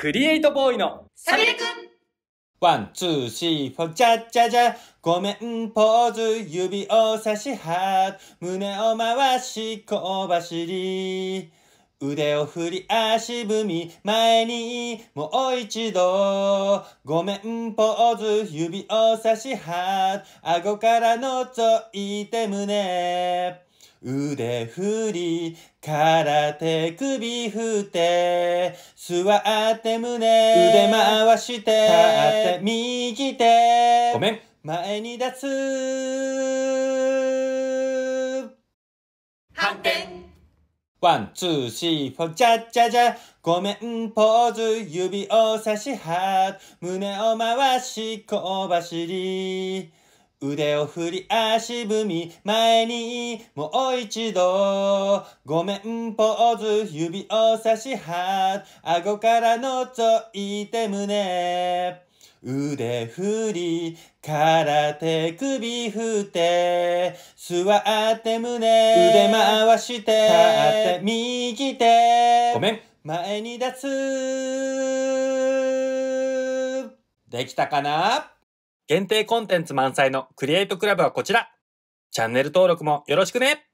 クリエイトボーイのサビレくんワン、ツー、シー、フォー、チャッチャジャ。ごめん、ポーズ、指を差しは胸を回し、小走り。腕を振り足踏み前にもう一度ごめんポーズ指を差しは顎から覗いて胸腕振り、空手首振って、座って胸、腕回して、立って右手、ごめん、前に出す。反転ワン、ツー、シー、フォー、ジャッジャジャ。ごめん、ポーズ、指を差し、は、胸を回し、小走り。腕を振り足踏み前にもう一度ごめんポーズ指を差しは顎から覗いて胸腕振り空手首振って座って胸腕回して立って右手ごめん前に出すできたかな限定コンテンツ満載のクリエイトクラブはこちら。チャンネル登録もよろしくね